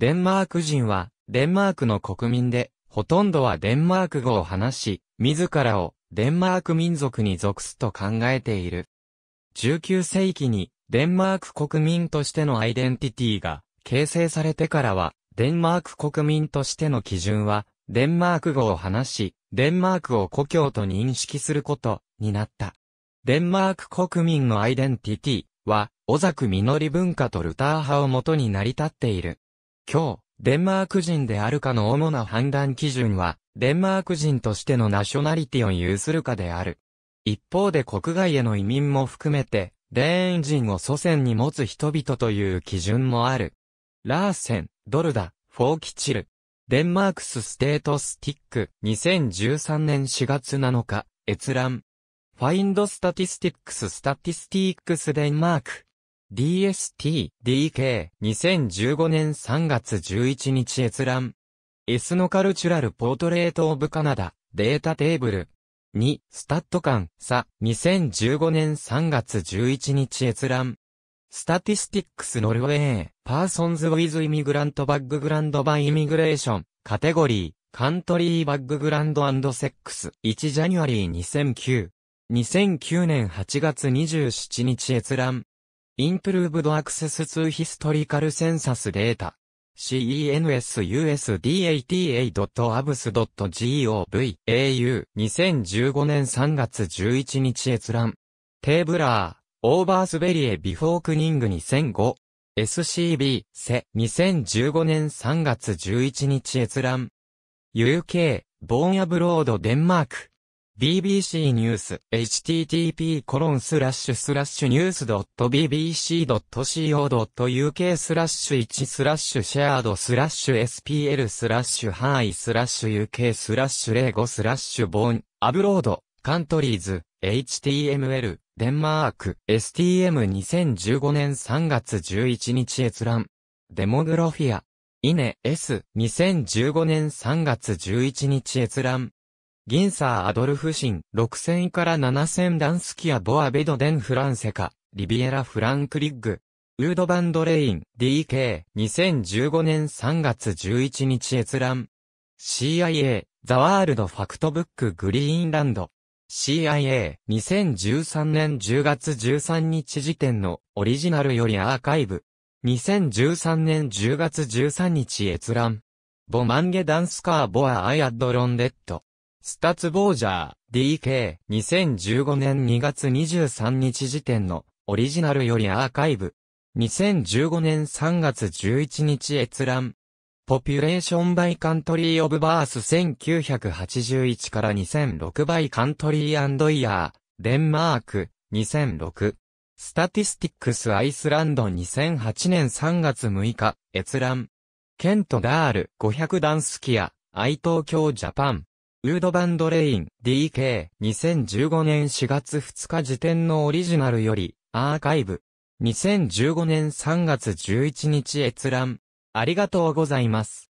デンマーク人は、デンマークの国民で、ほとんどはデンマーク語を話し、自らをデンマーク民族に属すと考えている。19世紀にデンマーク国民としてのアイデンティティが形成されてからは、デンマーク国民としての基準は、デンマーク語を話し、デンマークを故郷と認識することになった。デンマーク国民のアイデンティティは、小作実り文化とルター派をもとに成り立っている。今日、デンマーク人であるかの主な判断基準は、デンマーク人としてのナショナリティを有するかである。一方で国外への移民も含めて、デーン人を祖先に持つ人々という基準もある。ラーセン、ドルダ、フォーキチル。デンマークスステートスティック2013年4月7日、閲覧。ファインドスタティスティックススタティスティックスデンマーク DST、DK、2015年3月11日閲覧。エスノカルチュラルポートレートオブカナダ、データテーブル。2、スタット間、さ、2015年3月11日閲覧。スタティスティックスノルウェー、パーソンズウィズイミグラントバッググランドバイイミグレーション、カテゴリー、カントリーバッググランドセックス、1ジャニュアリー2009。2009年8月27日閲覧。Improved Access to Historical Census Data CENSUSDATA.abs.gov AU2015 年3月11日閲覧テーブラーオーバースベリエビフォークニング2005 SCB セ2015年3月11日閲覧 UK ボーンアブロードデンマーク BBC ニュース、http://news.bbc.co.uk スラッシュ1スラッシュシェアードスラッシュ spl スラッシュハイスラッシュ uk スラッシュレゴスラッシュボーン、アブロード、カントリーズ、html、デンマーク、STM2015 年3月11日閲覧。デモグロフィア。イネ、S、2015年3月11日閲覧。ギンサー・アドルフシン、6000から7000ダンスキア・ボア・ベド・デン・フランセカ、リビエラ・フランクリッグ、ウード・バンド・レイン、DK、2015年3月11日閲覧。CIA、ザ・ワールド・ファクトブック・グリーンランド。CIA、2013年10月13日時点のオリジナルよりアーカイブ。2013年10月13日閲覧。ボマンゲダンスカーボアアイアッドロンデッド。スタツボージャー、DK2015 年2月23日時点のオリジナルよりアーカイブ。2015年3月11日閲覧。ポピュレーションバイカントリーオブバース1981から2006バイカントリーイヤー、デンマーク、2006。スタティスティックスアイスランド2008年3月6日、閲覧。ケントダール、500ダンスキア、愛東京ジャパン。ウードバンドレイン DK 2015年4月2日時点のオリジナルよりアーカイブ2015年3月11日閲覧ありがとうございます。